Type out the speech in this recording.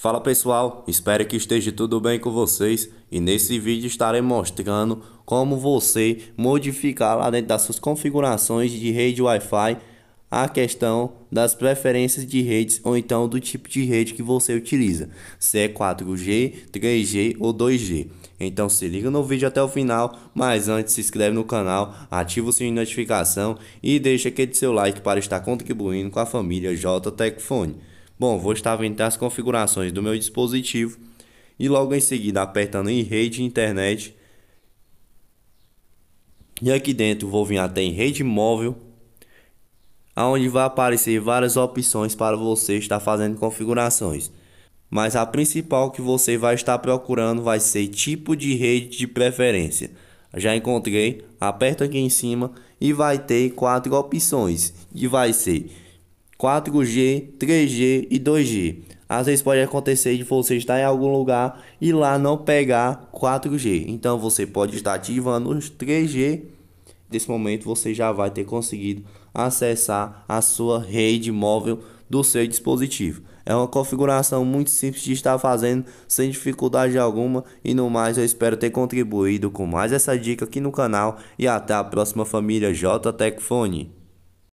Fala pessoal, espero que esteja tudo bem com vocês e nesse vídeo estarei mostrando como você modificar lá dentro das suas configurações de rede Wi-Fi a questão das preferências de redes ou então do tipo de rede que você utiliza, se é 4G, 3G ou 2G. Então se liga no vídeo até o final, mas antes se inscreve no canal, ativa o sininho de notificação e deixa aquele seu like para estar contribuindo com a família J Fone. Bom, vou estar vendo as configurações do meu dispositivo e logo em seguida apertando em rede internet. E aqui dentro vou vir até em rede móvel, aonde vai aparecer várias opções para você estar fazendo configurações. Mas a principal que você vai estar procurando vai ser tipo de rede de preferência. Já encontrei, aperta aqui em cima e vai ter quatro opções e vai ser 4G, 3G e 2G. Às vezes pode acontecer de você estar em algum lugar e lá não pegar 4G. Então você pode estar ativando os 3G. Nesse momento você já vai ter conseguido acessar a sua rede móvel do seu dispositivo. É uma configuração muito simples de estar fazendo sem dificuldade alguma e no mais eu espero ter contribuído com mais essa dica aqui no canal e até a próxima família JTecFone.